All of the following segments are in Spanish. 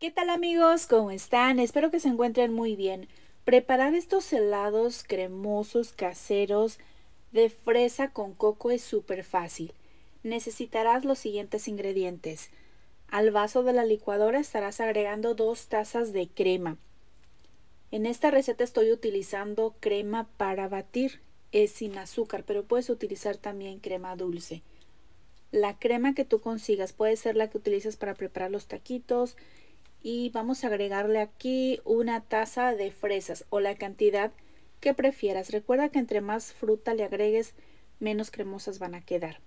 ¿Qué tal amigos? ¿Cómo están? Espero que se encuentren muy bien. Preparar estos helados cremosos caseros de fresa con coco es súper fácil. Necesitarás los siguientes ingredientes. Al vaso de la licuadora estarás agregando dos tazas de crema. En esta receta estoy utilizando crema para batir. Es sin azúcar, pero puedes utilizar también crema dulce. La crema que tú consigas puede ser la que utilizas para preparar los taquitos, y vamos a agregarle aquí una taza de fresas o la cantidad que prefieras. Recuerda que entre más fruta le agregues, menos cremosas van a quedar.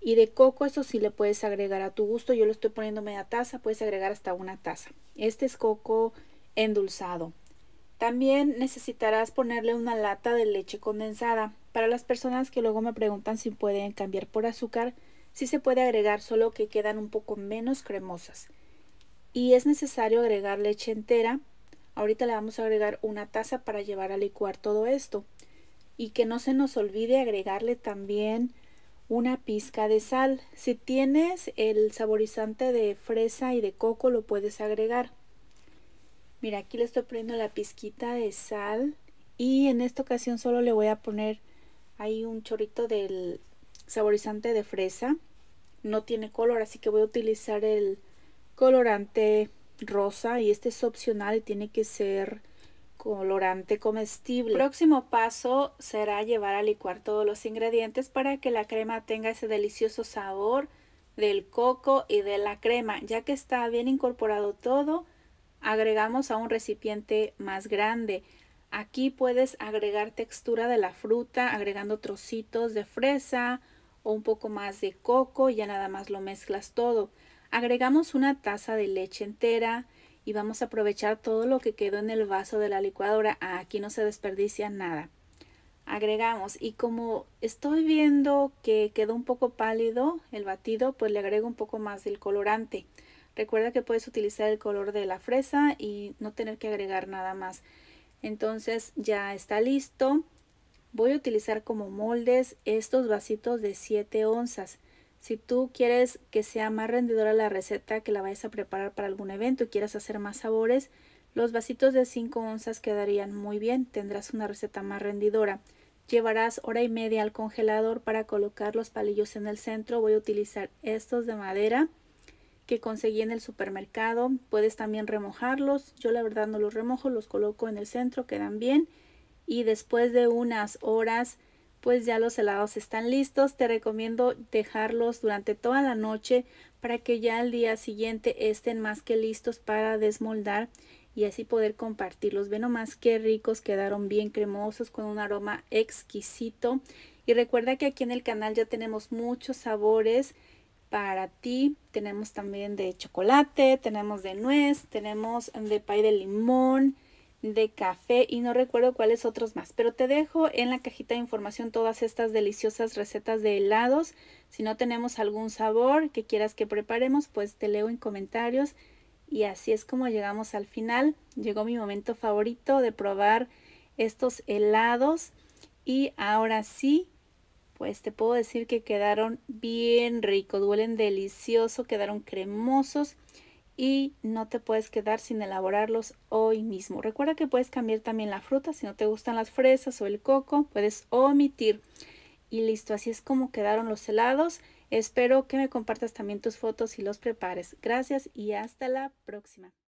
Y de coco, eso sí le puedes agregar a tu gusto. Yo lo estoy poniendo media taza, puedes agregar hasta una taza. Este es coco endulzado. También necesitarás ponerle una lata de leche condensada. Para las personas que luego me preguntan si pueden cambiar por azúcar, sí se puede agregar, solo que quedan un poco menos cremosas y es necesario agregar leche entera. Ahorita le vamos a agregar una taza para llevar a licuar todo esto. Y que no se nos olvide agregarle también una pizca de sal. Si tienes el saborizante de fresa y de coco lo puedes agregar. Mira, aquí le estoy poniendo la pizquita de sal y en esta ocasión solo le voy a poner ahí un chorrito del saborizante de fresa. No tiene color, así que voy a utilizar el colorante rosa y este es opcional y tiene que ser colorante comestible. El próximo paso será llevar a licuar todos los ingredientes para que la crema tenga ese delicioso sabor del coco y de la crema. Ya que está bien incorporado todo, agregamos a un recipiente más grande. Aquí puedes agregar textura de la fruta agregando trocitos de fresa o un poco más de coco y ya nada más lo mezclas todo. Agregamos una taza de leche entera y vamos a aprovechar todo lo que quedó en el vaso de la licuadora. Ah, aquí no se desperdicia nada. Agregamos y como estoy viendo que quedó un poco pálido el batido, pues le agrego un poco más del colorante. Recuerda que puedes utilizar el color de la fresa y no tener que agregar nada más. Entonces ya está listo. Voy a utilizar como moldes estos vasitos de 7 onzas. Si tú quieres que sea más rendidora la receta que la vayas a preparar para algún evento y quieras hacer más sabores, los vasitos de 5 onzas quedarían muy bien, tendrás una receta más rendidora. Llevarás hora y media al congelador para colocar los palillos en el centro. Voy a utilizar estos de madera que conseguí en el supermercado. Puedes también remojarlos. Yo la verdad no los remojo, los coloco en el centro, quedan bien. Y después de unas horas pues ya los helados están listos. Te recomiendo dejarlos durante toda la noche para que ya al día siguiente estén más que listos para desmoldar y así poder compartirlos. Ve nomás qué ricos quedaron bien cremosos con un aroma exquisito. Y recuerda que aquí en el canal ya tenemos muchos sabores para ti. Tenemos también de chocolate, tenemos de nuez, tenemos de pay de limón, de café y no recuerdo cuáles otros más. Pero te dejo en la cajita de información todas estas deliciosas recetas de helados. Si no tenemos algún sabor que quieras que preparemos, pues te leo en comentarios. Y así es como llegamos al final. Llegó mi momento favorito de probar estos helados. Y ahora sí, pues te puedo decir que quedaron bien ricos. Duelen delicioso, quedaron cremosos y no te puedes quedar sin elaborarlos hoy mismo. Recuerda que puedes cambiar también la fruta, si no te gustan las fresas o el coco, puedes omitir. Y listo, así es como quedaron los helados. Espero que me compartas también tus fotos y los prepares. Gracias y hasta la próxima.